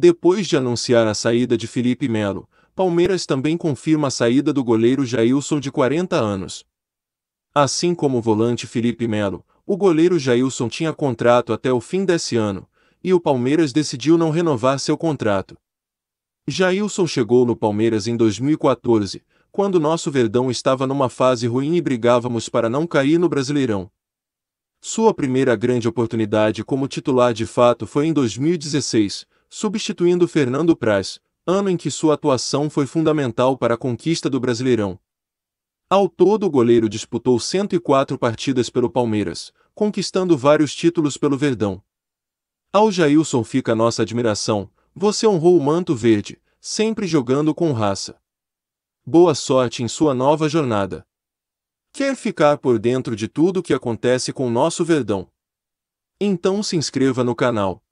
Depois de anunciar a saída de Felipe Melo, Palmeiras também confirma a saída do goleiro Jailson de 40 anos. Assim como o volante Felipe Melo, o goleiro Jailson tinha contrato até o fim desse ano, e o Palmeiras decidiu não renovar seu contrato. Jailson chegou no Palmeiras em 2014, quando nosso Verdão estava numa fase ruim e brigávamos para não cair no Brasileirão. Sua primeira grande oportunidade como titular de fato foi em 2016, substituindo Fernando Praz, ano em que sua atuação foi fundamental para a conquista do Brasileirão. Ao todo, o goleiro disputou 104 partidas pelo Palmeiras, conquistando vários títulos pelo Verdão. Ao Jailson fica nossa admiração, você honrou o manto verde, sempre jogando com raça. Boa sorte em sua nova jornada. Quer ficar por dentro de tudo o que acontece com o nosso Verdão? Então se inscreva no canal.